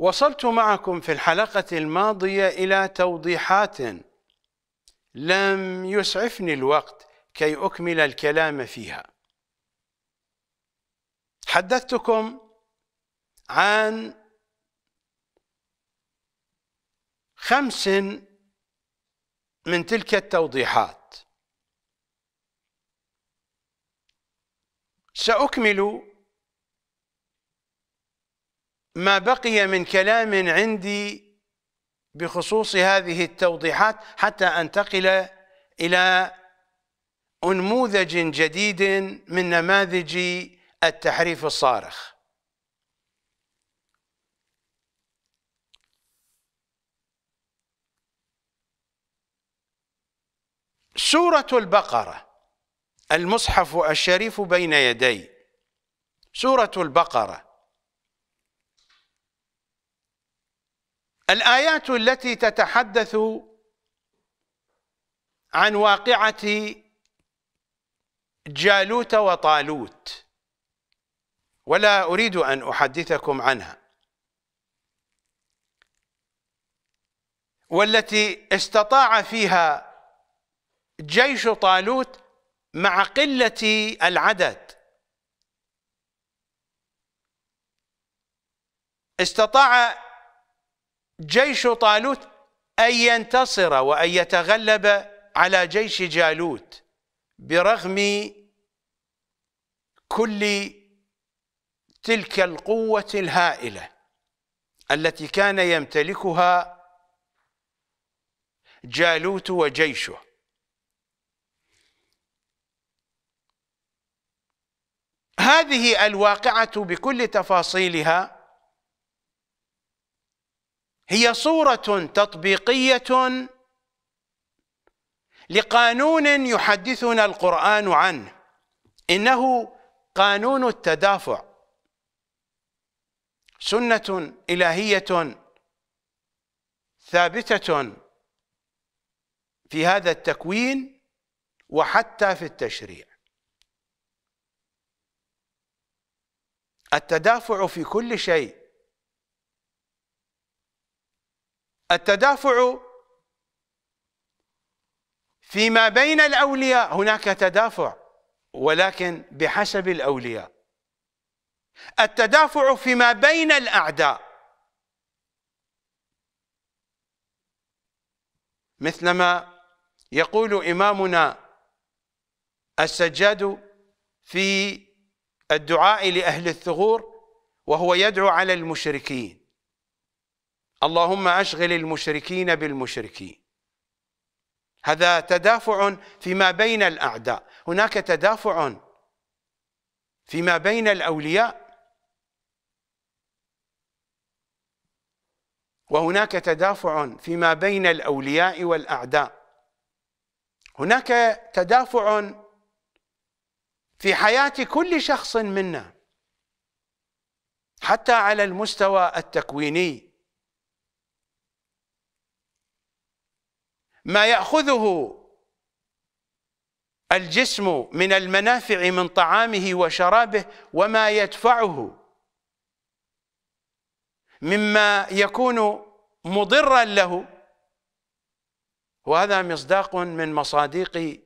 وصلت معكم في الحلقة الماضية إلى توضيحات لم يسعفني الوقت كي أكمل الكلام فيها حدثتكم عن خمس من تلك التوضيحات سأكمل ما بقي من كلام عندي بخصوص هذه التوضيحات حتى انتقل الى انموذج جديد من نماذج التحريف الصارخ سورة البقرة المصحف الشريف بين يدي سورة البقرة الآيات التي تتحدث عن واقعة جالوت وطالوت ولا أريد أن أحدثكم عنها والتي استطاع فيها جيش طالوت مع قلة العدد استطاع جيش طالوت أن ينتصر وأن يتغلب على جيش جالوت برغم كل تلك القوة الهائلة التي كان يمتلكها جالوت وجيشه هذه الواقعة بكل تفاصيلها هي صورة تطبيقية لقانون يحدثنا القرآن عنه إنه قانون التدافع سنة إلهية ثابتة في هذا التكوين وحتى في التشريع التدافع في كل شيء التدافع فيما بين الأولياء هناك تدافع ولكن بحسب الأولياء التدافع فيما بين الأعداء مثلما يقول إمامنا السجاد في الدعاء لأهل الثغور وهو يدعو على المشركين اللهم أشغل المشركين بالمشركين هذا تدافع فيما بين الأعداء هناك تدافع فيما بين الأولياء وهناك تدافع فيما بين الأولياء والأعداء هناك تدافع في حياة كل شخص منا حتى على المستوى التكويني ما يأخذه الجسم من المنافع من طعامه وشرابه وما يدفعه مما يكون مضرا له وهذا مصداق من مصادق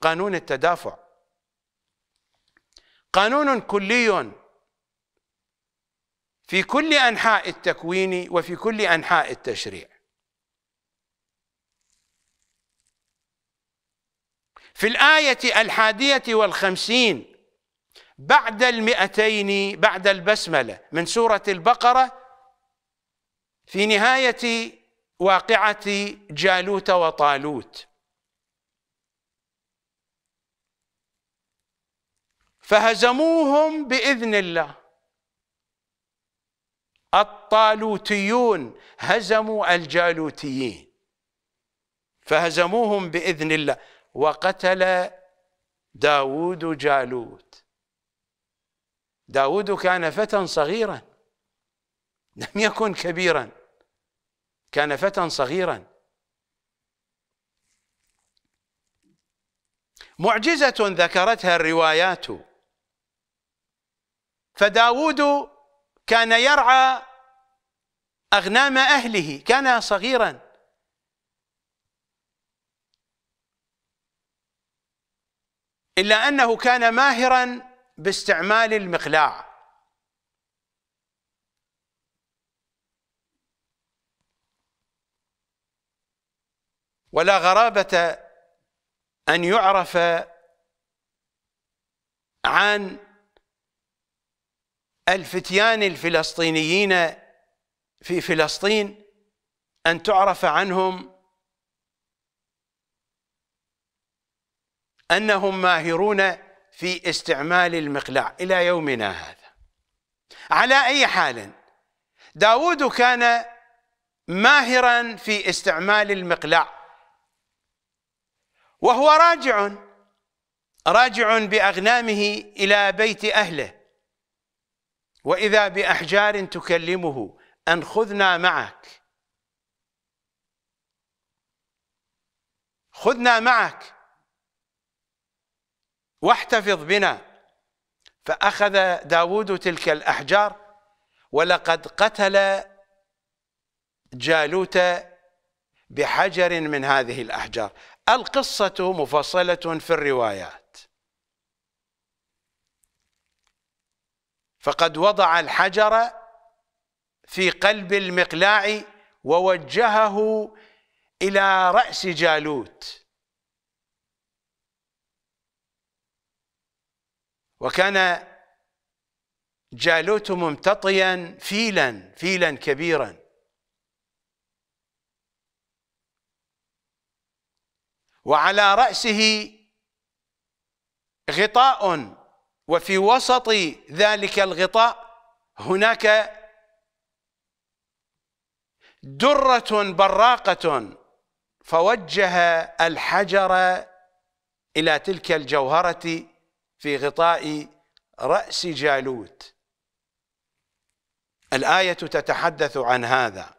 قانون التدافع قانون كلي في كل أنحاء التكوين وفي كل أنحاء التشريع في الآية الحادية والخمسين بعد المئتين بعد البسملة من سورة البقرة في نهاية واقعة جالوت وطالوت فهزموهم بإذن الله الطالوتيون هزموا الجالوتيين فهزموهم بإذن الله وقتل داود جالوت داود كان فتى صغيرا لم يكن كبيرا كان فتى صغيرا معجزة ذكرتها الروايات فداود كان يرعى أغنام أهله كان صغيراً إلا أنه كان ماهرا باستعمال المقلاع ولا غرابة أن يعرف عن الفتيان الفلسطينيين في فلسطين أن تعرف عنهم أنهم ماهرون في استعمال المقلاع إلى يومنا هذا على أي حال داود كان ماهرا في استعمال المقلاع وهو راجع راجع بأغنامه إلى بيت أهله وإذا بأحجار تكلمه أن خذنا معك خذنا معك واحتفظ بنا فأخذ داود تلك الأحجار ولقد قتل جالوت بحجر من هذه الأحجار القصة مفصلة في الروايات فقد وضع الحجر في قلب المقلاع ووجهه إلى رأس جالوت وكان جالوت ممتطيا فيلا فيلا كبيرا وعلى رأسه غطاء وفي وسط ذلك الغطاء هناك درة براقة فوجه الحجر إلى تلك الجوهرة في غطاء رأس جالوت الآية تتحدث عن هذا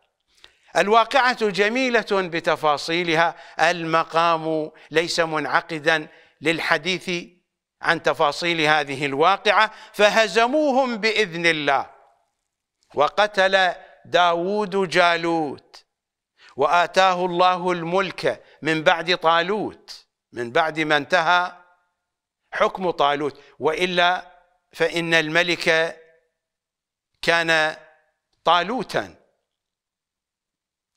الواقعة جميلة بتفاصيلها المقام ليس منعقدا للحديث عن تفاصيل هذه الواقعة فهزموهم بإذن الله وقتل داود جالوت وآتاه الله الملك من بعد طالوت من بعد ما انتهى حكم طالوت والا فان الملك كان طالوتا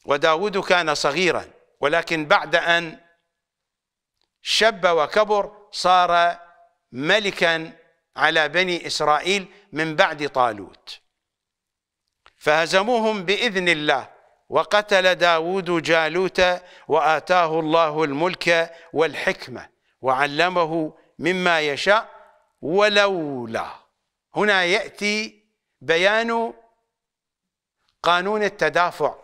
وداود كان صغيرا ولكن بعد ان شب وكبر صار ملكا على بني اسرائيل من بعد طالوت فهزموهم باذن الله وقتل داود جالوت واتاه الله الملك والحكمه وعلمه مما يشاء ولولا هنا يأتي بيان قانون التدافع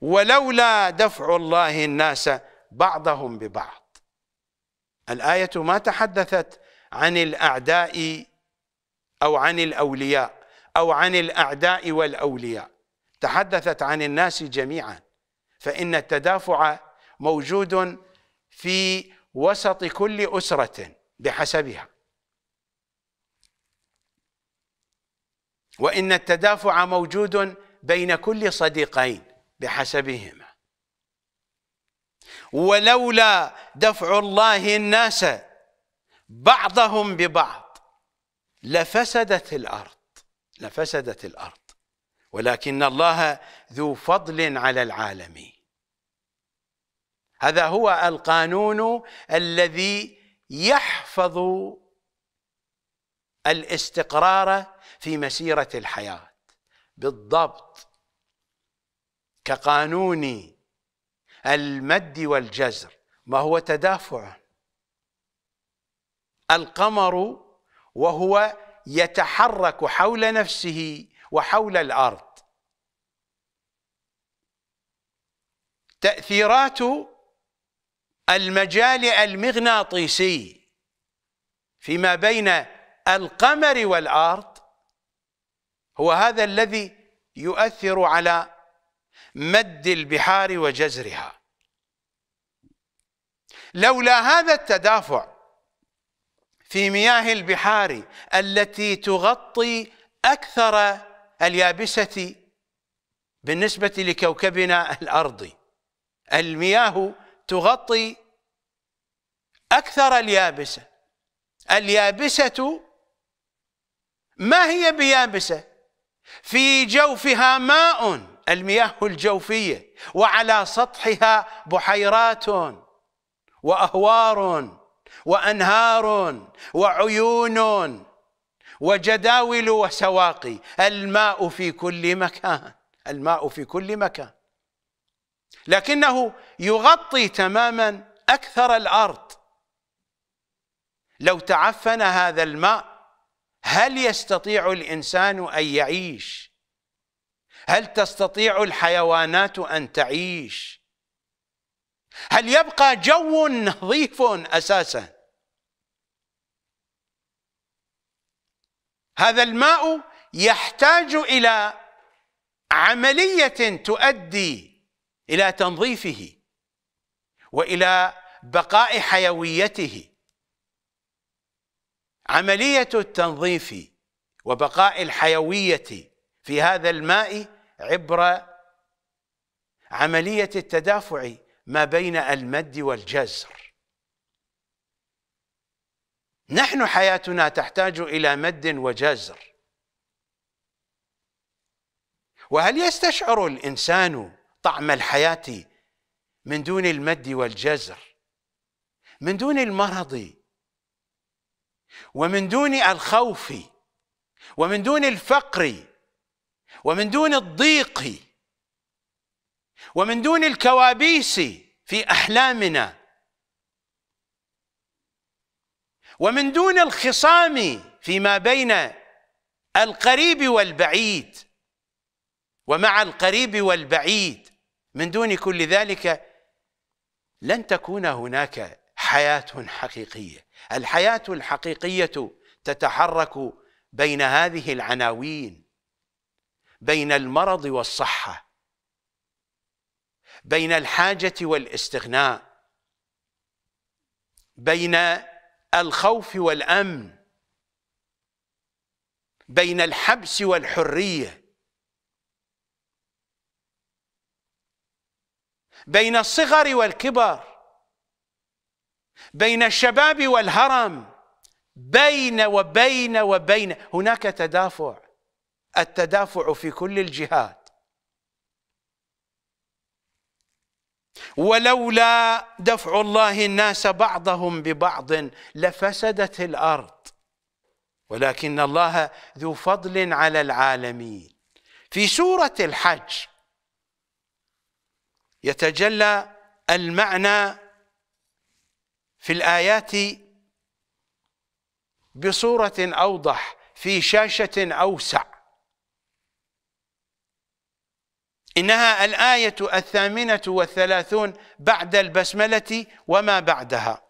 ولولا دفع الله الناس بعضهم ببعض الآية ما تحدثت عن الأعداء أو عن الأولياء أو عن الأعداء والأولياء تحدثت عن الناس جميعا فإن التدافع موجود في وسط كل أسرة بحسبها وإن التدافع موجود بين كل صديقين بحسبهما ولولا دفع الله الناس بعضهم ببعض لفسدت الأرض لفسدت الأرض ولكن الله ذو فضل على العالمين هذا هو القانون الذي يحفظ الاستقرار في مسيرة الحياة بالضبط كقانون المد والجزر ما هو تدافع القمر وهو يتحرك حول نفسه وحول الأرض تأثيرات المجال المغناطيسي فيما بين القمر والارض هو هذا الذي يؤثر على مد البحار وجزرها لولا هذا التدافع في مياه البحار التي تغطي اكثر اليابسه بالنسبه لكوكبنا الارضي المياه تغطي أكثر اليابسة اليابسة ما هي بيابسة في جوفها ماء المياه الجوفية وعلى سطحها بحيرات وأهوار وأنهار وعيون وجداول وسواقي الماء في كل مكان الماء في كل مكان لكنه يغطي تماما أكثر الأرض لو تعفن هذا الماء هل يستطيع الإنسان أن يعيش هل تستطيع الحيوانات أن تعيش هل يبقى جو نظيف أساسا هذا الماء يحتاج إلى عملية تؤدي إلى تنظيفه وإلى بقاء حيويته عملية التنظيف وبقاء الحيوية في هذا الماء عبر عملية التدافع ما بين المد والجزر نحن حياتنا تحتاج إلى مد وجزر وهل يستشعر الإنسان طعم الحياة من دون المد والجزر من دون المرض ومن دون الخوف ومن دون الفقر ومن دون الضيق ومن دون الكوابيس في احلامنا ومن دون الخصام فيما بين القريب والبعيد ومع القريب والبعيد من دون كل ذلك لن تكون هناك حياة حقيقية الحياة الحقيقية تتحرك بين هذه العناوين بين المرض والصحة بين الحاجة والاستغناء بين الخوف والأمن بين الحبس والحريه بين الصغر والكبر بين الشباب والهرم بين وبين وبين هناك تدافع التدافع في كل الجهات ولولا دفع الله الناس بعضهم ببعض لفسدت الارض ولكن الله ذو فضل على العالمين في سوره الحج يتجلى المعنى في الآيات بصورة أوضح في شاشة أوسع إنها الآية الثامنة والثلاثون بعد البسملة وما بعدها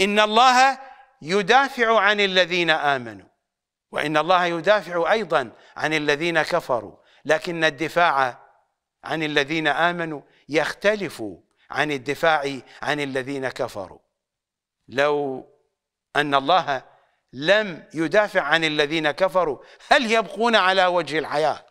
إن الله يدافع عن الذين آمنوا وإن الله يدافع أيضا عن الذين كفروا لكن الدفاع عن الذين امنوا يختلف عن الدفاع عن الذين كفروا لو ان الله لم يدافع عن الذين كفروا هل يبقون على وجه الحياه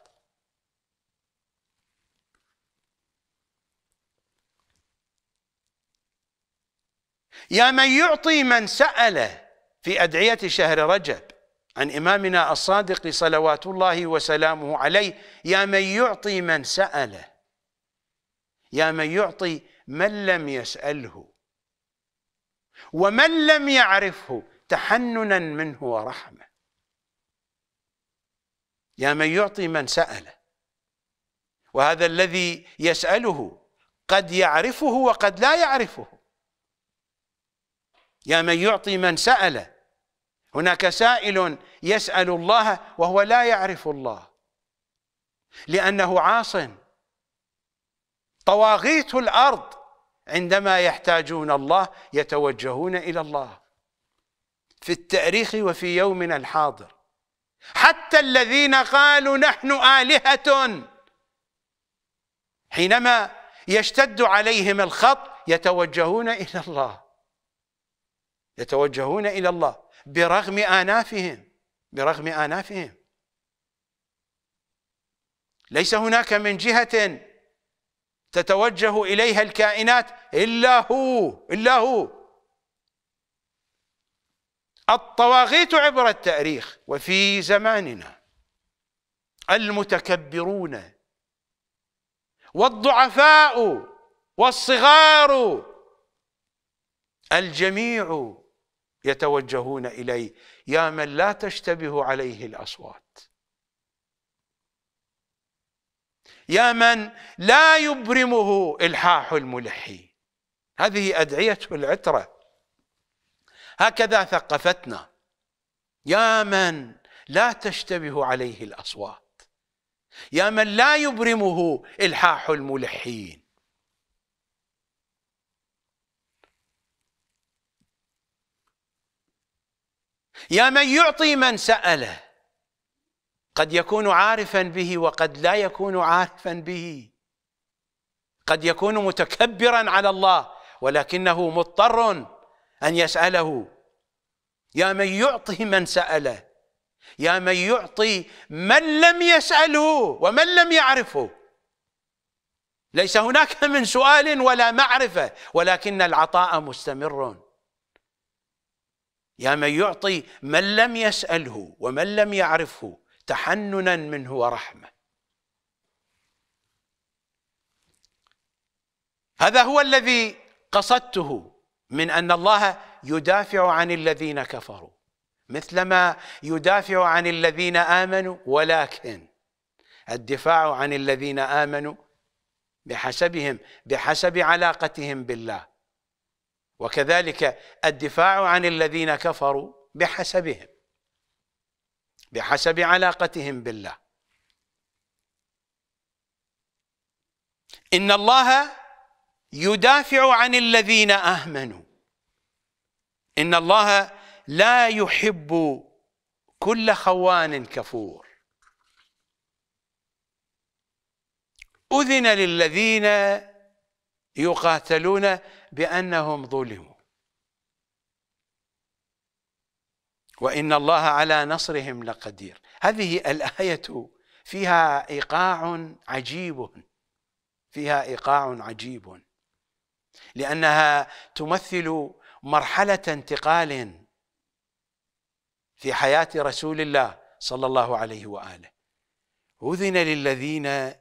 يا من يعطي من سأله في أدعية شهر رجب عن إمامنا الصادق صلوات الله وسلامه عليه يا من يعطي من سأله يا من يعطي من لم يسأله ومن لم يعرفه تحننا منه ورحمة يا من يعطي من سأله وهذا الذي يسأله قد يعرفه وقد لا يعرفه يا من يعطي من سأله هناك سائل يسأل الله وهو لا يعرف الله لأنه عاص طواغيت الأرض عندما يحتاجون الله يتوجهون إلى الله في التاريخ وفي يومنا الحاضر حتى الذين قالوا نحن آلهة حينما يشتد عليهم الخط يتوجهون إلى الله يتوجهون إلى الله برغم آنافهم برغم آنافهم ليس هناك من جهة تتوجه إليها الكائنات إلا هو إلا هو الطواغيت عبر التاريخ وفي زماننا المتكبرون والضعفاء والصغار الجميع يتوجهون اليه يا من لا تشتبه عليه الاصوات يا من لا يبرمه الحاح الملحين هذه ادعيه العتره هكذا ثقفتنا يا من لا تشتبه عليه الاصوات يا من لا يبرمه الحاح الملحين يا من يعطي من سأله قد يكون عارفا به وقد لا يكون عارفا به قد يكون متكبرا على الله ولكنه مضطر أن يسأله يا من يعطي من سأله يا من يعطي من لم يسأله ومن لم يعرفه ليس هناك من سؤال ولا معرفة ولكن العطاء مستمر يا من يعطي من لم يسأله ومن لم يعرفه تحننا منه ورحمة هذا هو الذي قصدته من أن الله يدافع عن الذين كفروا مثلما يدافع عن الذين آمنوا ولكن الدفاع عن الذين آمنوا بحسبهم بحسب علاقتهم بالله وكذلك الدفاع عن الذين كفروا بحسبهم بحسب علاقتهم بالله إن الله يدافع عن الذين آمنوا إن الله لا يحب كل خوان كفور أذن للذين يقاتلون بأنهم ظلموا وإن الله على نصرهم لقدير هذه الآية فيها إيقاع عجيب فيها إيقاع عجيب لأنها تمثل مرحلة انتقال في حياة رسول الله صلى الله عليه وآله أذن للذين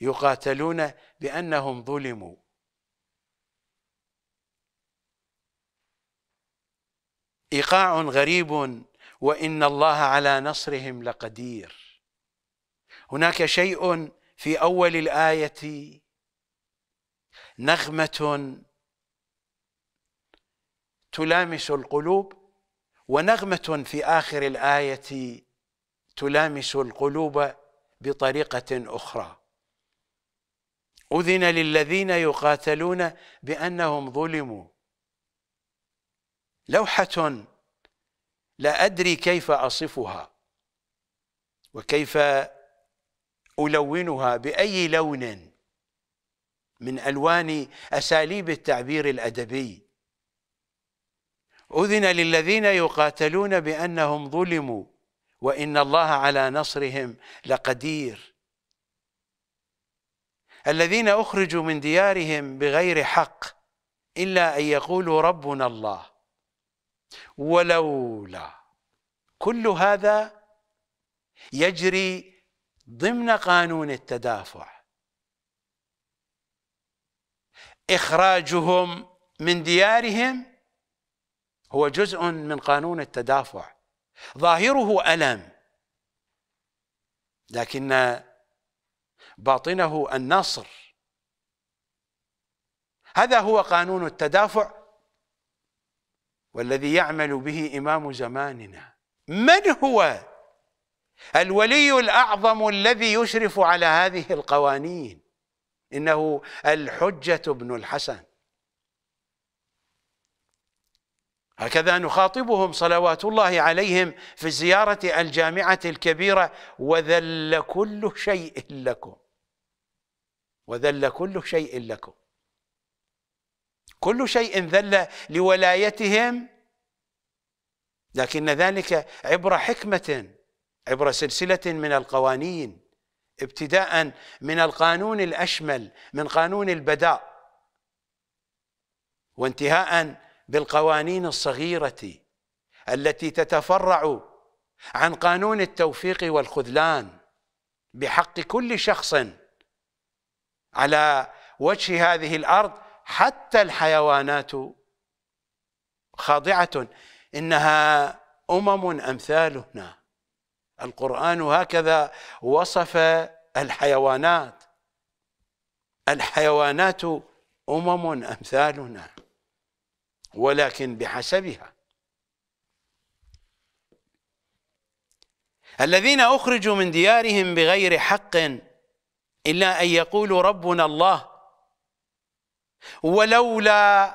يقاتلون بأنهم ظلموا ايقاع غريب وان الله على نصرهم لقدير هناك شيء في اول الايه نغمه تلامس القلوب ونغمه في اخر الايه تلامس القلوب بطريقه اخرى اذن للذين يقاتلون بانهم ظلموا لوحة لا أدري كيف أصفها وكيف ألونها بأي لون من ألوان أساليب التعبير الأدبي أذن للذين يقاتلون بأنهم ظلموا وإن الله على نصرهم لقدير الذين أخرجوا من ديارهم بغير حق إلا أن يقولوا ربنا الله ولولا كل هذا يجري ضمن قانون التدافع إخراجهم من ديارهم هو جزء من قانون التدافع ظاهره ألم لكن باطنه النصر هذا هو قانون التدافع والذي يعمل به إمام زماننا من هو الولي الأعظم الذي يشرف على هذه القوانين إنه الحجة بن الحسن هكذا نخاطبهم صلوات الله عليهم في زيارة الجامعة الكبيرة وذل كل شيء لكم وذل كل شيء لكم كل شيء ذل لولايتهم لكن ذلك عبر حكمة عبر سلسلة من القوانين ابتداء من القانون الأشمل من قانون البداء وانتهاء بالقوانين الصغيرة التي تتفرع عن قانون التوفيق والخذلان بحق كل شخص على وجه هذه الأرض حتى الحيوانات خاضعة إنها أمم أمثالنا القرآن هكذا وصف الحيوانات الحيوانات أمم أمثالنا ولكن بحسبها الذين أخرجوا من ديارهم بغير حق إلا أن يقولوا ربنا الله ولولا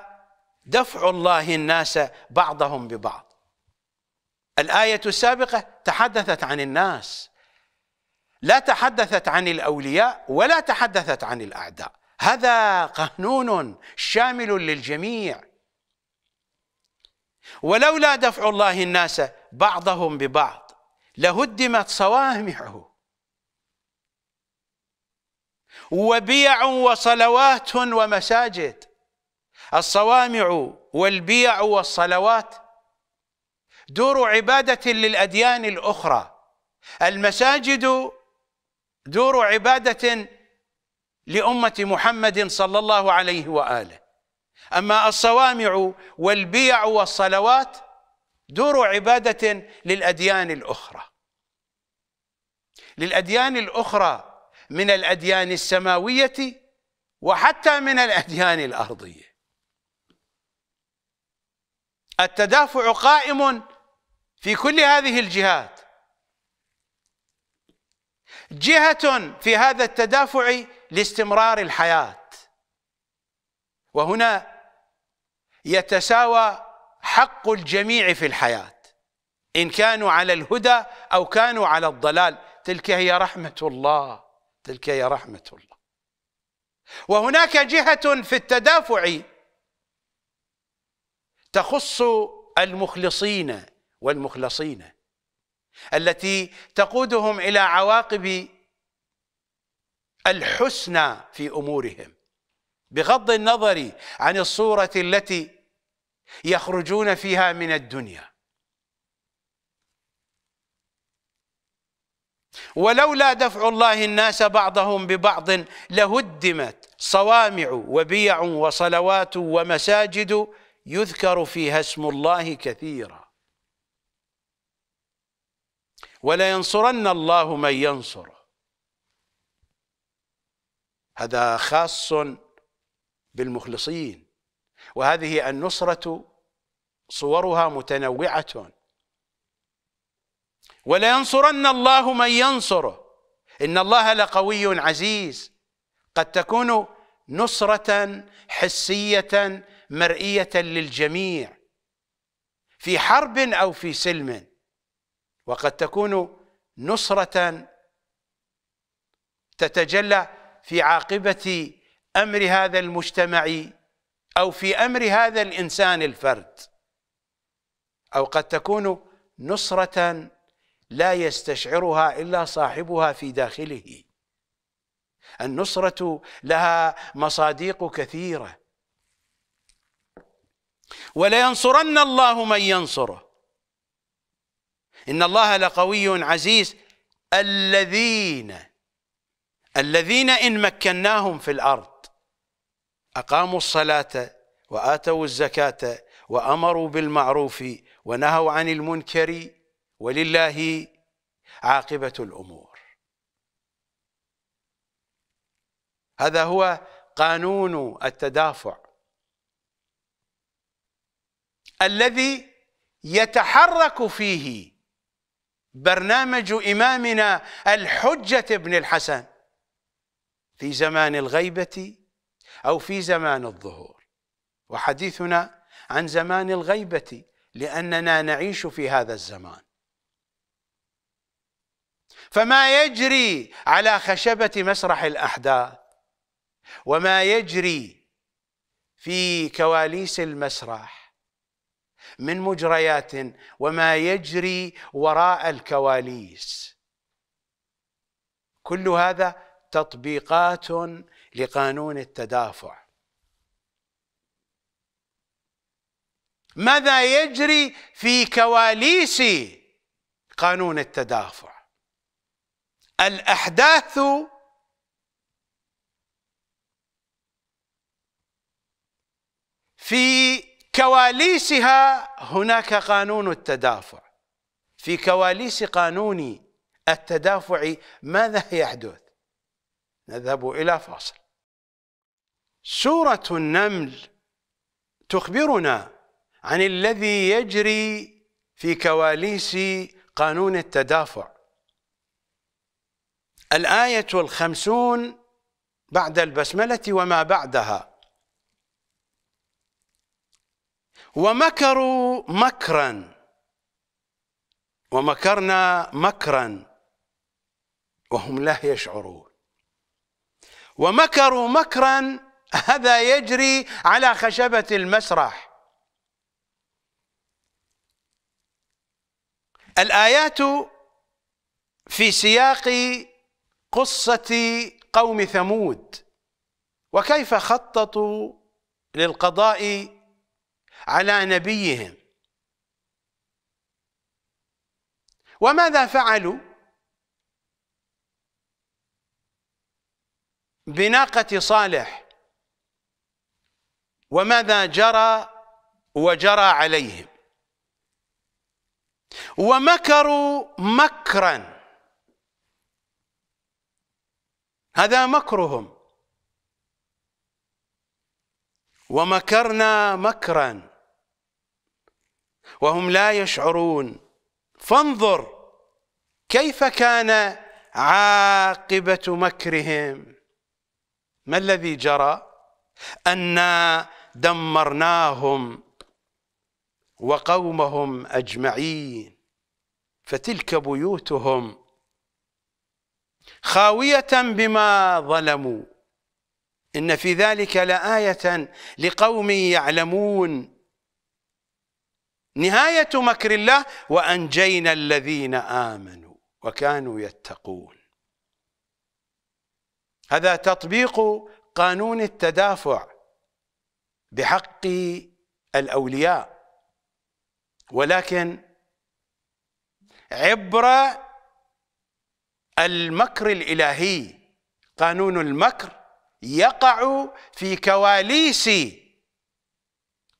دفع الله الناس بعضهم ببعض الآية السابقة تحدثت عن الناس لا تحدثت عن الأولياء ولا تحدثت عن الأعداء هذا قانون شامل للجميع ولولا دفع الله الناس بعضهم ببعض لهدمت صوامعه وبيع وصلوات ومساجد الصوامع والبيع والصلوات دور عبادة للأديان الأخرى المساجد دور عبادة لأمة محمد صلى الله عليه وآله أما الصوامع والبيع والصلوات دور عبادة للأديان الأخرى للأديان الأخرى من الأديان السماوية وحتى من الأديان الأرضية التدافع قائم في كل هذه الجهات جهة في هذا التدافع لاستمرار الحياة وهنا يتساوى حق الجميع في الحياة إن كانوا على الهدى أو كانوا على الضلال تلك هي رحمة الله تلك هي رحمة الله وهناك جهة في التدافع تخص المخلصين والمخلصين التي تقودهم إلى عواقب الحسنى في أمورهم بغض النظر عن الصورة التي يخرجون فيها من الدنيا ولولا دفع الله الناس بعضهم ببعض لهدمت صوامع وبيع وصلوات ومساجد يذكر فيها اسم الله كثيرا ولينصرن الله من ينصره هذا خاص بالمخلصين وهذه النصرة صورها متنوعة ولينصرن الله من ينصره إن الله لقوي عزيز قد تكون نصرة حسية مرئية للجميع في حرب أو في سلم وقد تكون نصرة تتجلى في عاقبة أمر هذا المجتمع أو في أمر هذا الإنسان الفرد أو قد تكون نصرة لا يستشعرها إلا صاحبها في داخله النصرة لها مصاديق كثيرة ولينصرن الله من ينصره إن الله لقوي عزيز الذين الذين إن مكناهم في الأرض أقاموا الصلاة وآتوا الزكاة وأمروا بالمعروف ونهوا عن المنكر ولله عاقبة الأمور هذا هو قانون التدافع الذي يتحرك فيه برنامج إمامنا الحجة ابن الحسن في زمان الغيبة أو في زمان الظهور وحديثنا عن زمان الغيبة لأننا نعيش في هذا الزمان فما يجري على خشبة مسرح الأحداث وما يجري في كواليس المسرح من مجريات وما يجري وراء الكواليس كل هذا تطبيقات لقانون التدافع ماذا يجري في كواليس قانون التدافع الأحداث في كواليسها هناك قانون التدافع في كواليس قانون التدافع ماذا يحدث نذهب إلى فاصل سورة النمل تخبرنا عن الذي يجري في كواليس قانون التدافع الآية الخمسون بعد البسملة وما بعدها ومكروا مكرا ومكرنا مكرا وهم لا يشعرون ومكروا مكرا هذا يجري على خشبة المسرح الآيات في سياق قصة قوم ثمود وكيف خططوا للقضاء على نبيهم وماذا فعلوا بناقة صالح وماذا جرى وجرى عليهم ومكروا مكرا هذا مكرهم ومكرنا مكرا وهم لا يشعرون فانظر كيف كان عاقبة مكرهم ما الذي جرى أنا دمرناهم وقومهم أجمعين فتلك بيوتهم خاوية بما ظلموا إن في ذلك لآية لقوم يعلمون نهاية مكر الله وأنجينا الذين آمنوا وكانوا يتقون هذا تطبيق قانون التدافع بحق الأولياء ولكن عبرة المكر الالهي قانون المكر يقع في كواليس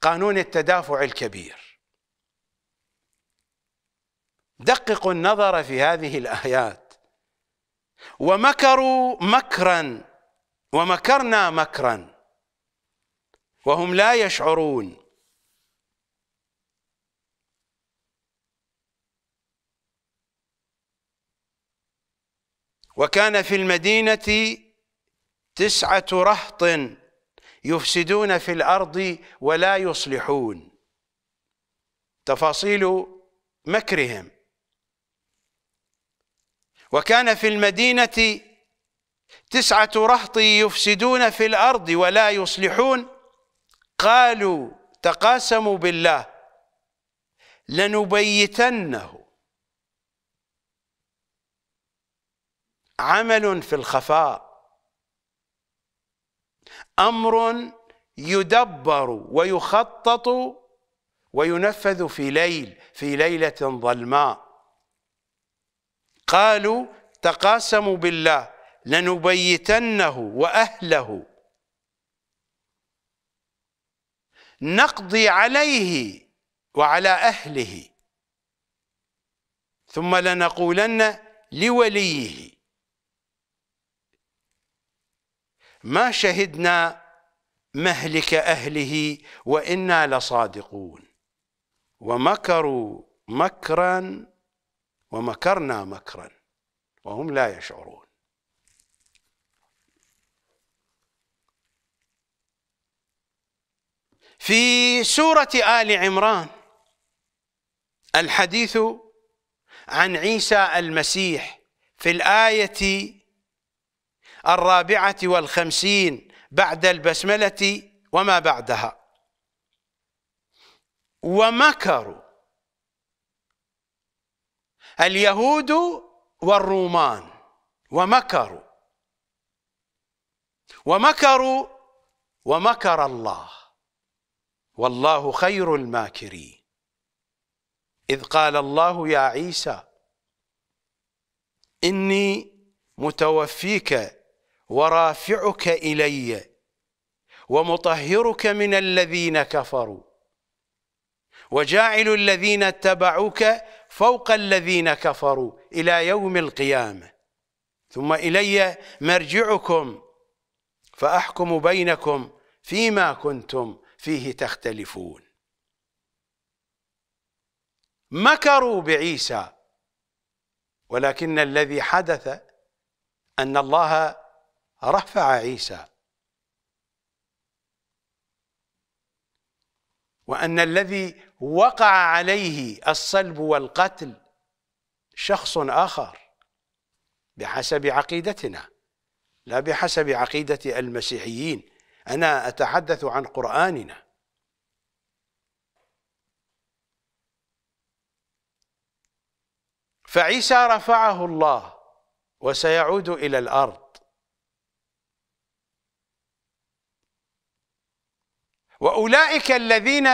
قانون التدافع الكبير دققوا النظر في هذه الايات ومكروا مكرا ومكرنا مكرا وهم لا يشعرون وكان في المدينة تسعة رهط يفسدون في الأرض ولا يصلحون تفاصيل مكرهم وكان في المدينة تسعة رهط يفسدون في الأرض ولا يصلحون قالوا تقاسموا بالله لنبيتنه عمل في الخفاء امر يدبر ويخطط وينفذ في ليل في ليله ظلماء قالوا تقاسموا بالله لنبيتنه واهله نقضي عليه وعلى اهله ثم لنقولن لوليه ما شهدنا مهلك أهله وإنا لصادقون ومكروا مكرا ومكرنا مكرا وهم لا يشعرون في سورة آل عمران الحديث عن عيسى المسيح في الآية الرابعة والخمسين بعد البسملة وما بعدها ومكروا اليهود والرومان ومكروا ومكروا ومكر الله والله خير الماكرين إذ قال الله يا عيسى إني متوفيك ورافعك إلي ومطهرك من الذين كفروا وجاعل الذين اتبعوك فوق الذين كفروا إلى يوم القيامة ثم إلي مرجعكم فأحكم بينكم فيما كنتم فيه تختلفون مكروا بعيسى ولكن الذي حدث أن الله رفع عيسى وأن الذي وقع عليه الصلب والقتل شخص آخر بحسب عقيدتنا لا بحسب عقيدة المسيحيين أنا أتحدث عن قرآننا فعيسى رفعه الله وسيعود إلى الأرض وأولئك الذين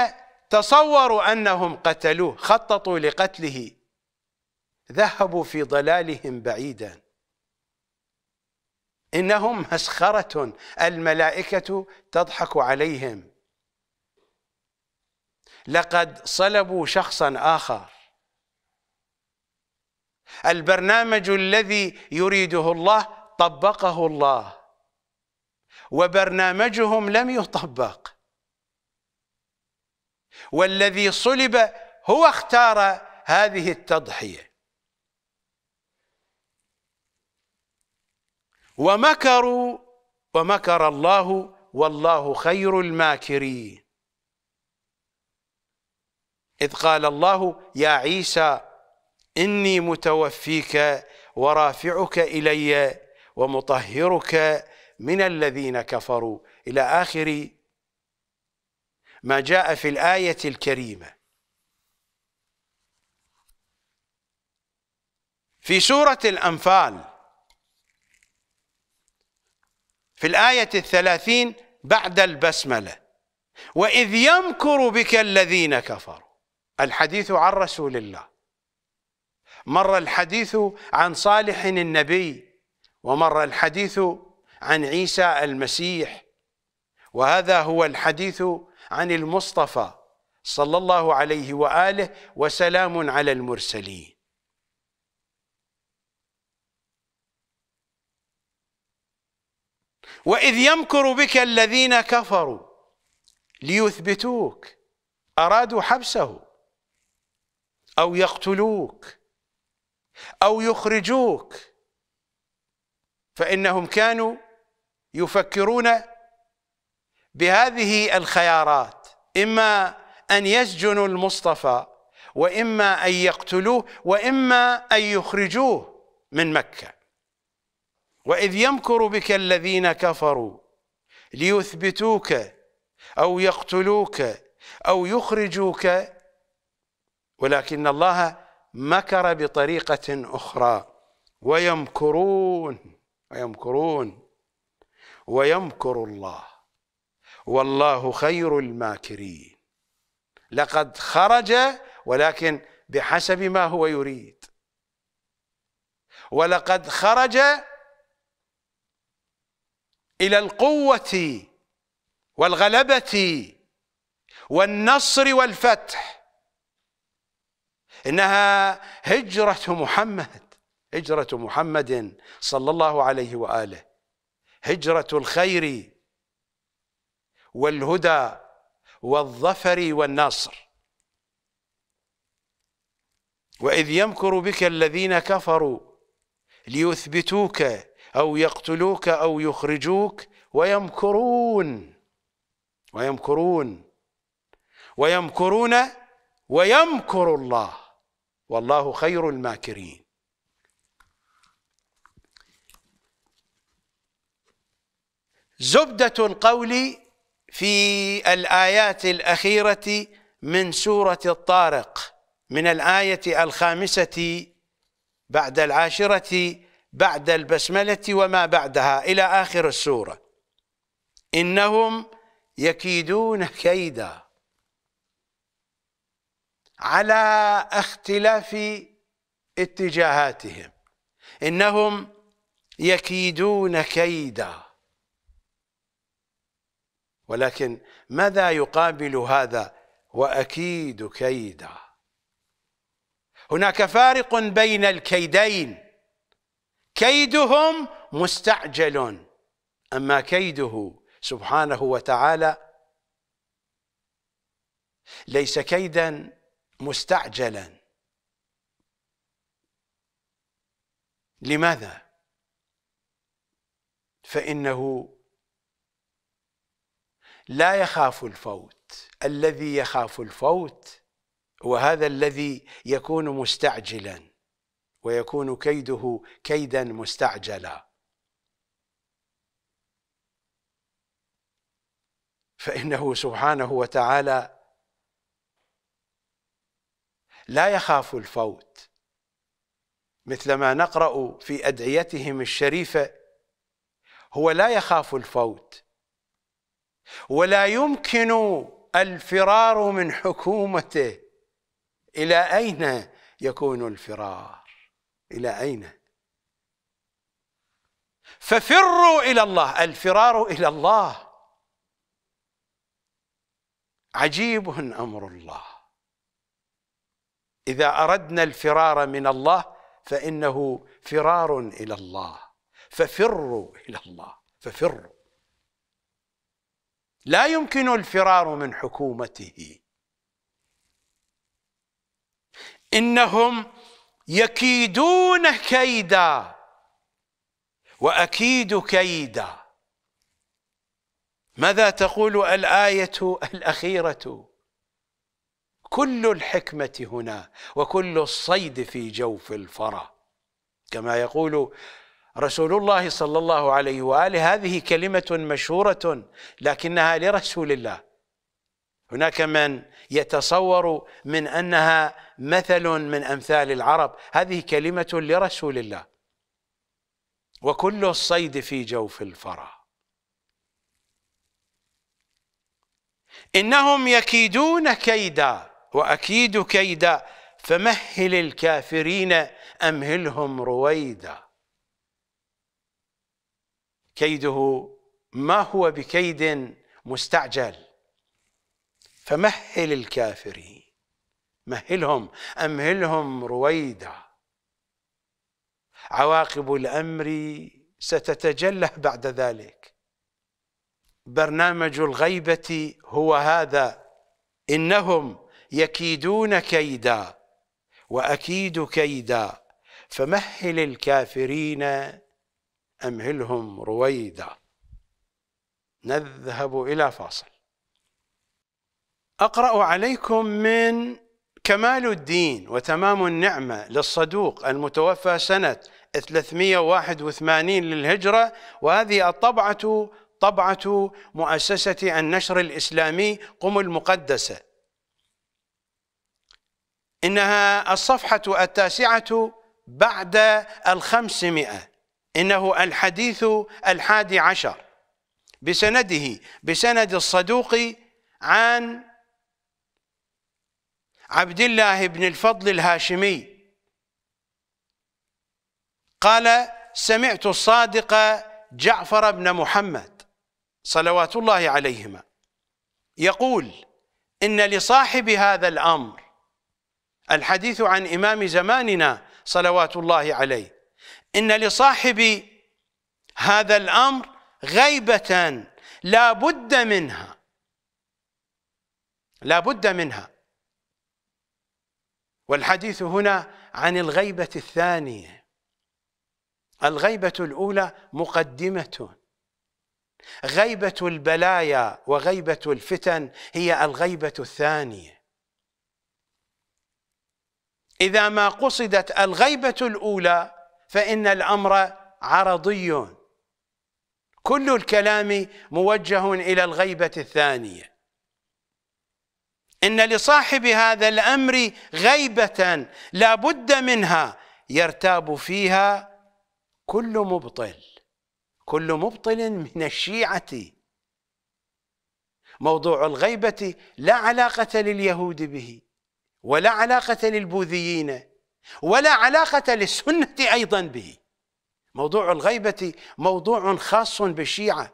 تصوروا أنهم قتلوه خططوا لقتله ذهبوا في ضلالهم بعيدا إنهم مسخرة الملائكة تضحك عليهم لقد صلبوا شخصا آخر البرنامج الذي يريده الله طبقه الله وبرنامجهم لم يطبق والذي صلب هو اختار هذه التضحية ومكروا ومكر الله والله خير الماكرين إذ قال الله يا عيسى إني متوفيك ورافعك إلي ومطهرك من الذين كفروا إلى آخر ما جاء في الآية الكريمة في سورة الأنفال في الآية الثلاثين بعد البسملة وإذ يمكر بك الذين كفروا الحديث عن رسول الله مر الحديث عن صالح النبي ومر الحديث عن عيسى المسيح وهذا هو الحديث عن المصطفى صلى الله عليه وآله وسلام على المرسلين وإذ يمكر بك الذين كفروا ليثبتوك أرادوا حبسه أو يقتلوك أو يخرجوك فإنهم كانوا يفكرون بهذه الخيارات إما أن يسجنوا المصطفى وإما أن يقتلوه وإما أن يخرجوه من مكة وإذ يمكر بك الذين كفروا ليثبتوك أو يقتلوك أو يخرجوك ولكن الله مكر بطريقة أخرى ويمكرون ويمكرون ويمكر الله والله خير الماكرين لقد خرج ولكن بحسب ما هو يريد ولقد خرج إلى القوة والغلبة والنصر والفتح إنها هجرة محمد هجرة محمد صلى الله عليه وآله هجرة الخير والهدى والظفر والنصر وإذ يمكر بك الذين كفروا ليثبتوك أو يقتلوك أو يخرجوك ويمكرون ويمكرون ويمكرون ويمكر الله والله خير الماكرين زبدة القول في الآيات الأخيرة من سورة الطارق من الآية الخامسة بعد العاشرة بعد البسملة وما بعدها إلى آخر السورة إنهم يكيدون كيدا على اختلاف اتجاهاتهم إنهم يكيدون كيداً ولكن ماذا يقابل هذا واكيد كيدا هناك فارق بين الكيدين كيدهم مستعجل اما كيده سبحانه وتعالى ليس كيدا مستعجلا لماذا فانه لا يخاف الفوت الذي يخاف الفوت وهذا الذي يكون مستعجلا ويكون كيده كيدا مستعجلا فإنه سبحانه وتعالى لا يخاف الفوت مثلما نقرأ في أدعيتهم الشريفة هو لا يخاف الفوت ولا يمكن الفرار من حكومته إلى أين يكون الفرار إلى أين ففروا إلى الله الفرار إلى الله عجيب أمر الله إذا أردنا الفرار من الله فإنه فرار إلى الله ففروا إلى الله ففروا لا يمكن الفرار من حكومته انهم يكيدون كيدا واكيد كيدا ماذا تقول الايه الاخيره كل الحكمه هنا وكل الصيد في جوف الفرى كما يقول رسول الله صلى الله عليه واله هذه كلمه مشهوره لكنها لرسول الله هناك من يتصور من انها مثل من امثال العرب هذه كلمه لرسول الله وكل الصيد في جوف الفرا انهم يكيدون كيدا واكيد كيدا فمهل الكافرين امهلهم رويدا كيده ما هو بكيد مستعجل فمهل الكافرين مهلهم امهلهم رويدا عواقب الامر ستتجلى بعد ذلك برنامج الغيبه هو هذا انهم يكيدون كيدا واكيد كيدا فمهل الكافرين أمهلهم رويدا نذهب إلى فاصل أقرأ عليكم من كمال الدين وتمام النعمة للصدوق المتوفى سنة 381 للهجرة وهذه الطبعة طبعة مؤسسة النشر الإسلامي قم المقدسة إنها الصفحة التاسعة بعد الخمسمائة إنه الحديث الحادي عشر بسنده بسند الصدوق عن عبد الله بن الفضل الهاشمي قال سمعت الصادق جعفر بن محمد صلوات الله عليهما يقول إن لصاحب هذا الأمر الحديث عن إمام زماننا صلوات الله عليه إن لصاحب هذا الأمر غيبة لا بد منها لا بد منها والحديث هنا عن الغيبة الثانية الغيبة الأولى مقدمة غيبة البلايا وغيبة الفتن هي الغيبة الثانية إذا ما قصدت الغيبة الأولى فإن الأمر عرضي كل الكلام موجه إلى الغيبة الثانية إن لصاحب هذا الأمر غيبة لا بد منها يرتاب فيها كل مبطل كل مبطل من الشيعة موضوع الغيبة لا علاقة لليهود به ولا علاقة للبوذيين ولا علاقة للسنة أيضا به موضوع الغيبة موضوع خاص بالشيعة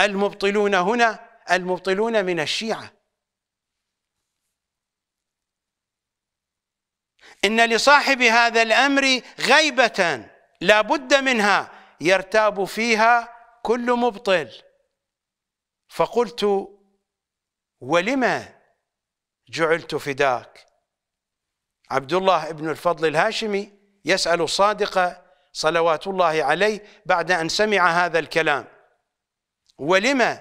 المبطلون هنا المبطلون من الشيعة إن لصاحب هذا الأمر غيبة لا بد منها يرتاب فيها كل مبطل فقلت ولم جعلت فداك عبد الله بن الفضل الهاشمي يسأل صادقة صلوات الله عليه بعد أن سمع هذا الكلام ولم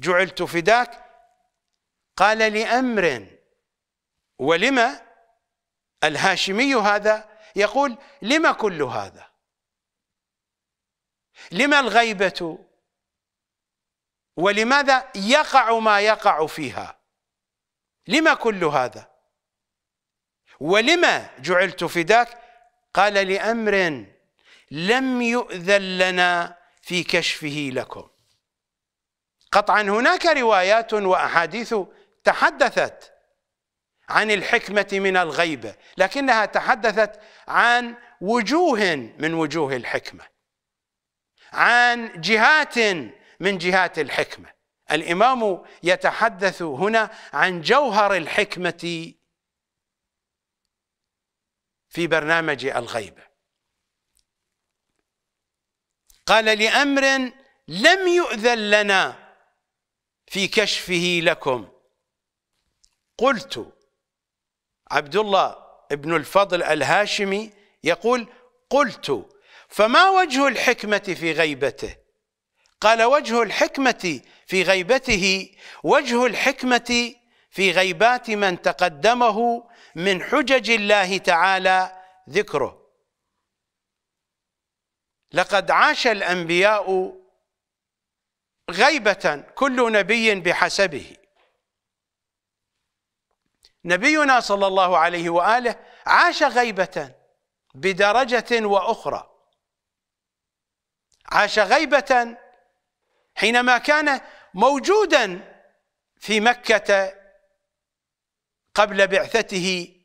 جعلت فداك قال لأمر ولم الهاشمي هذا يقول لم كل هذا لم الغيبة ولماذا يقع ما يقع فيها لم كل هذا ولما جعلت فداك قال لأمر لم يؤذن لنا في كشفه لكم قطعا هناك روايات وأحاديث تحدثت عن الحكمة من الغيبة لكنها تحدثت عن وجوه من وجوه الحكمة عن جهات من جهات الحكمة الإمام يتحدث هنا عن جوهر الحكمة في برنامج الغيبة قال لأمر لم يؤذن لنا في كشفه لكم قلت عبد الله ابن الفضل الهاشمي يقول قلت فما وجه الحكمة في غيبته قال وجه الحكمة في غيبته وجه الحكمة في غيبات من تقدمه من حجج الله تعالى ذكره لقد عاش الأنبياء غيبة كل نبي بحسبه نبينا صلى الله عليه وآله عاش غيبة بدرجة وأخرى عاش غيبة حينما كان موجودا في مكة قبل بعثته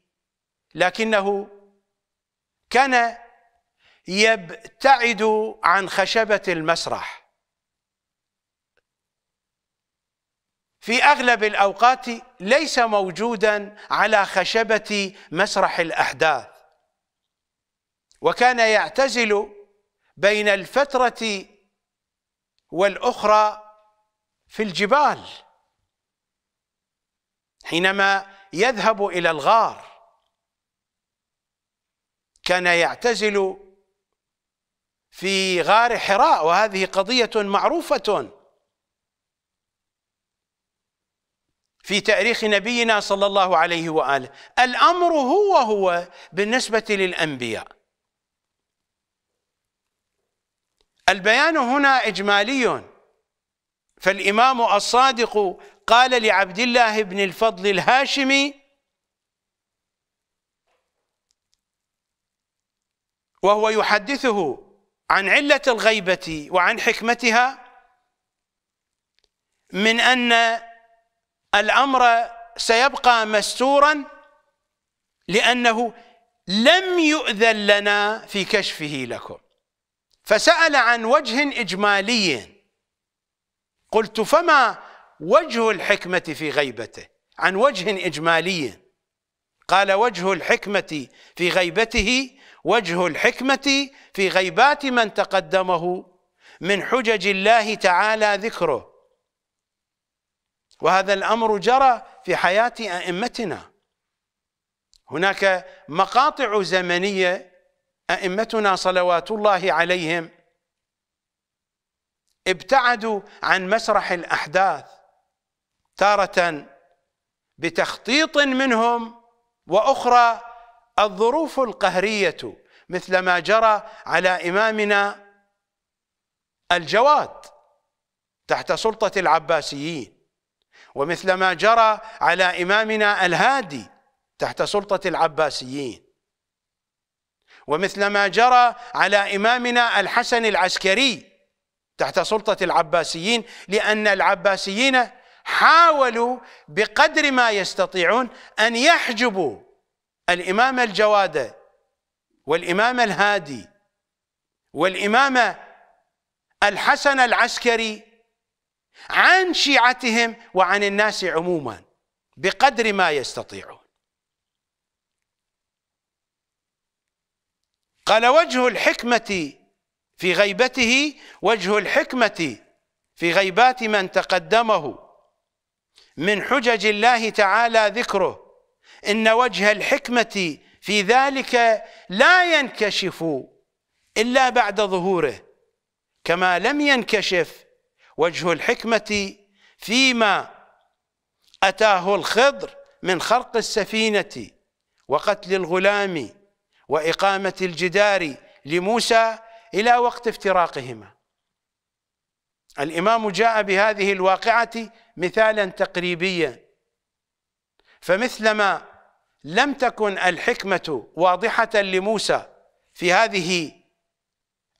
لكنه كان يبتعد عن خشبة المسرح في أغلب الأوقات ليس موجودا على خشبة مسرح الأحداث وكان يعتزل بين الفترة والأخرى في الجبال حينما يذهب إلى الغار كان يعتزل في غار حراء وهذه قضية معروفة في تاريخ نبينا صلى الله عليه وآله الأمر هو هو بالنسبة للأنبياء البيان هنا إجمالي فالإمام الصادق قال لعبد الله بن الفضل الهاشمي وهو يحدثه عن علة الغيبة وعن حكمتها من أن الأمر سيبقى مستورا لأنه لم يؤذن لنا في كشفه لكم فسأل عن وجه إجمالي قلت فما وجه الحكمة في غيبته عن وجه إجمالي قال وجه الحكمة في غيبته وجه الحكمة في غيبات من تقدمه من حجج الله تعالى ذكره وهذا الأمر جرى في حياة أئمتنا هناك مقاطع زمنية أئمتنا صلوات الله عليهم ابتعدوا عن مسرح الأحداث تارة بتخطيط منهم واخرى الظروف القهرية مثل ما جرى على امامنا الجواد تحت سلطة العباسيين ومثل ما جرى على امامنا الهادي تحت سلطة العباسيين ومثل ما جرى على امامنا الحسن العسكري تحت سلطة العباسيين لأن العباسيين حاولوا بقدر ما يستطيعون أن يحجبوا الإمام الجوادة والإمام الهادي والإمام الحسن العسكري عن شيعتهم وعن الناس عموما بقدر ما يستطيعون قال وجه الحكمة في غيبته وجه الحكمة في غيبات من تقدمه من حجج الله تعالى ذكره إن وجه الحكمة في ذلك لا ينكشف إلا بعد ظهوره كما لم ينكشف وجه الحكمة فيما أتاه الخضر من خرق السفينة وقتل الغلام وإقامة الجدار لموسى إلى وقت افتراقهما الإمام جاء بهذه الواقعة مثالا تقريبيا فمثلما لم تكن الحكمة واضحة لموسى في هذه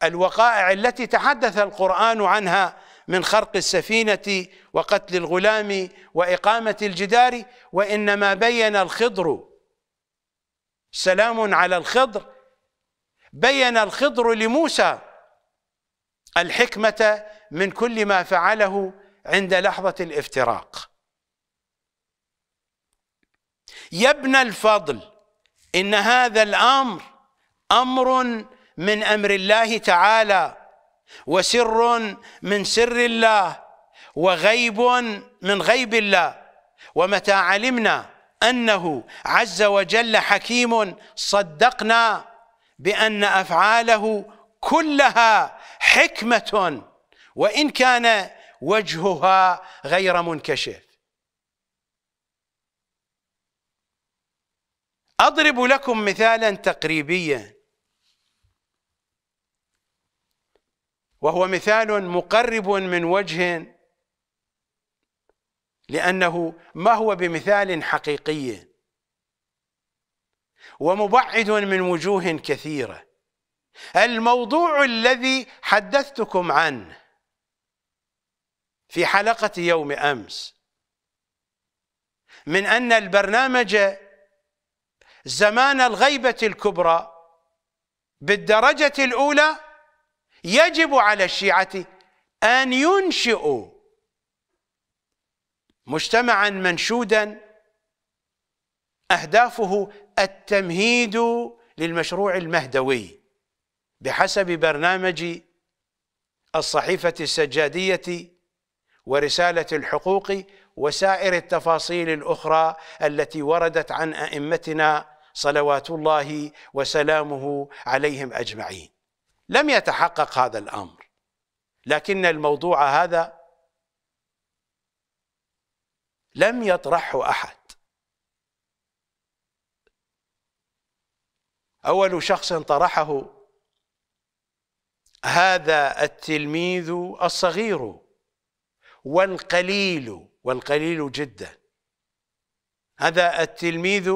الوقائع التي تحدث القرآن عنها من خرق السفينة وقتل الغلام وإقامة الجدار وإنما بين الخضر سلام على الخضر بين الخضر لموسى الحكمة من كل ما فعله عند لحظة الافتراق يا ابن الفضل إن هذا الأمر أمر من أمر الله تعالى وسر من سر الله وغيب من غيب الله ومتى علمنا أنه عز وجل حكيم صدقنا بأن أفعاله كلها حكمة وإن كان وجهها غير منكشف اضرب لكم مثالا تقريبيا وهو مثال مقرب من وجه لانه ما هو بمثال حقيقي ومبعد من وجوه كثيره الموضوع الذي حدثتكم عنه في حلقة يوم أمس من أن البرنامج زمان الغيبة الكبرى بالدرجة الأولى يجب على الشيعة أن ينشئوا مجتمعا منشودا أهدافه التمهيد للمشروع المهدوي بحسب برنامج الصحيفة السجادية ورسالة الحقوق وسائر التفاصيل الأخرى التي وردت عن أئمتنا صلوات الله وسلامه عليهم أجمعين لم يتحقق هذا الأمر لكن الموضوع هذا لم يطرحه أحد أول شخص طرحه هذا التلميذ الصغير والقليل والقليل جدا هذا التلميذ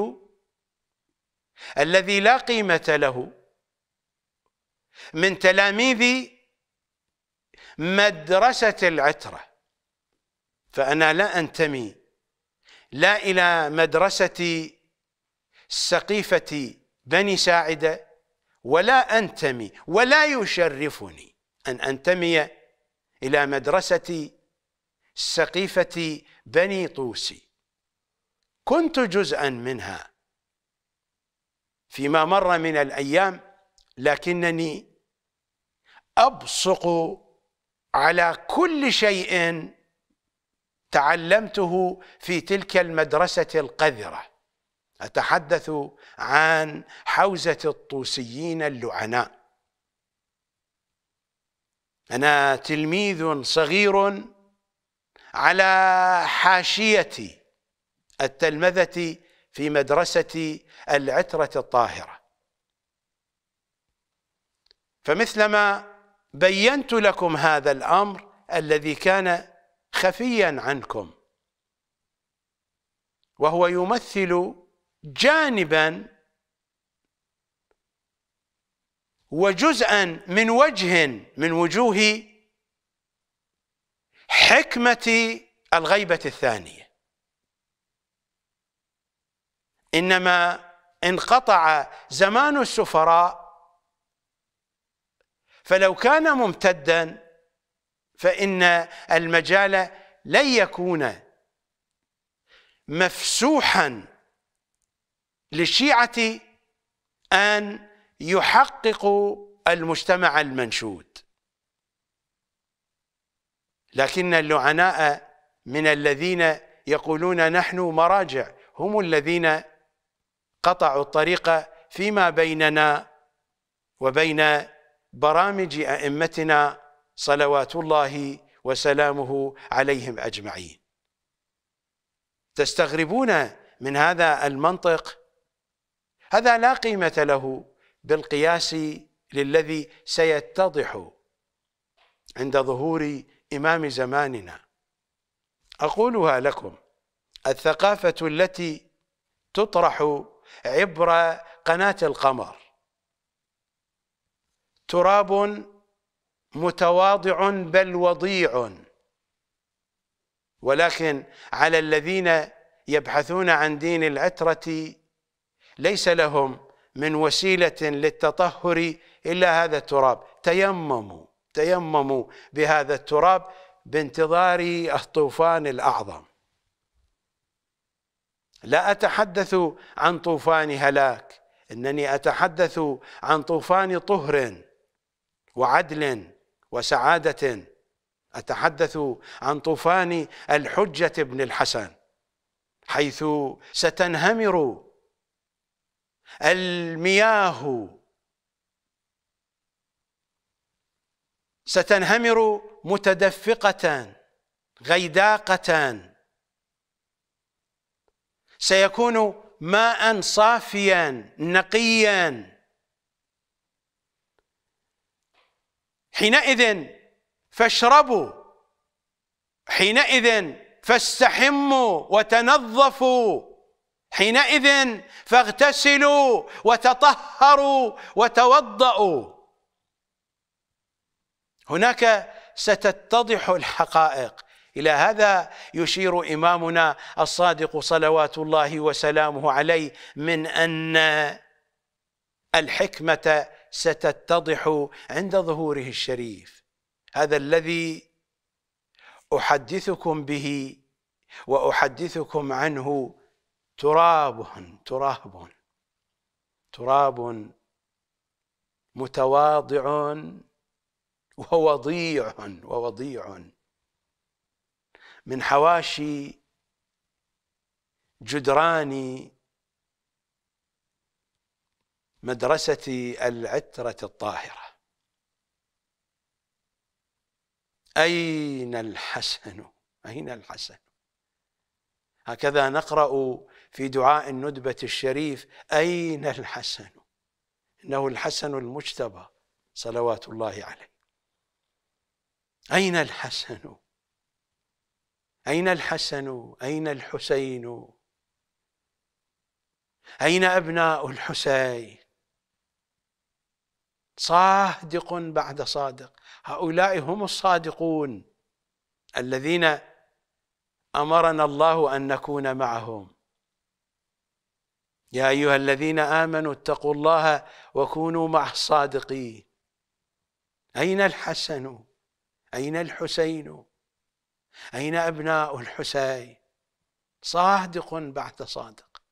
الذي لا قيمة له من تلاميذ مدرسة العترة فأنا لا أنتمي لا إلى مدرسة سقيفة بني ساعدة ولا أنتمي ولا يشرفني أن أنتمي إلى مدرسة سقيفة بني طوسي كنت جزءا منها فيما مر من الأيام لكنني أبصق على كل شيء تعلمته في تلك المدرسة القذرة أتحدث عن حوزة الطوسيين اللعناء أنا تلميذ صغير على حاشية التلمذة في مدرسة العترة الطاهرة فمثلما بينت لكم هذا الأمر الذي كان خفيا عنكم وهو يمثل جانبا وجزءا من وجه من وجوه حكمة الغيبة الثانية إنما انقطع زمان السفراء فلو كان ممتدا فإن المجال لن يكون مفسوحا للشيعة أن يحققوا المجتمع المنشود لكن اللعناء من الذين يقولون نحن مراجع هم الذين قطعوا الطريق فيما بيننا وبين برامج أئمتنا صلوات الله وسلامه عليهم أجمعين تستغربون من هذا المنطق هذا لا قيمة له بالقياس للذي سيتضح عند ظهور إمام زماننا أقولها لكم الثقافة التي تطرح عبر قناة القمر تراب متواضع بل وضيع ولكن على الذين يبحثون عن دين العترة ليس لهم من وسيلة للتطهر إلا هذا التراب تيمموا تيمموا بهذا التراب بانتظار الطوفان الاعظم لا اتحدث عن طوفان هلاك انني اتحدث عن طوفان طهر وعدل وسعاده اتحدث عن طوفان الحجه ابن الحسن حيث ستنهمر المياه ستنهمر متدفقة غيداقة سيكون ماء صافيا نقيا حينئذ فاشربوا حينئذ فاستحموا وتنظفوا حينئذ فاغتسلوا وتطهروا وتوضأوا هناك ستتضح الحقائق الى هذا يشير امامنا الصادق صلوات الله وسلامه عليه من ان الحكمه ستتضح عند ظهوره الشريف هذا الذي احدثكم به واحدثكم عنه تراب تراب تراب متواضع ووضيع ووضيع من حواشي جدران مدرسة العترة الطاهرة أين الحسن أين الحسن هكذا نقرأ في دعاء الندبة الشريف أين الحسن إنه الحسن المجتبى صلوات الله عليه أين الحسن أين الحسن أين الحسين أين أبناء الحسين صادق بعد صادق هؤلاء هم الصادقون الذين أمرنا الله أن نكون معهم يا أيها الذين آمنوا اتقوا الله وكونوا مع الصادقين أين الحسن؟ أين الحسين أين أبناء الحسين صادق بعد صادق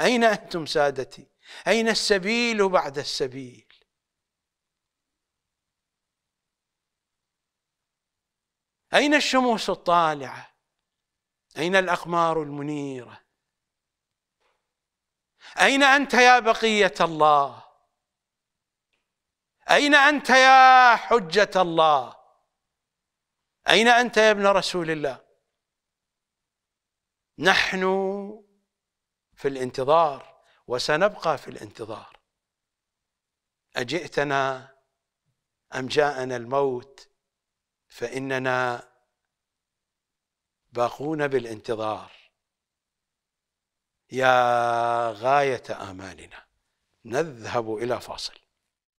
أين أنتم سادتي أين السبيل بعد السبيل أين الشموس الطالعة أين الأقمار المنيرة أين أنت يا بقية الله أين أنت يا حجة الله أين أنت يا ابن رسول الله نحن في الانتظار وسنبقى في الانتظار أجئتنا أم جاءنا الموت فإننا باقون بالانتظار يا غاية آمالنا نذهب إلى فاصل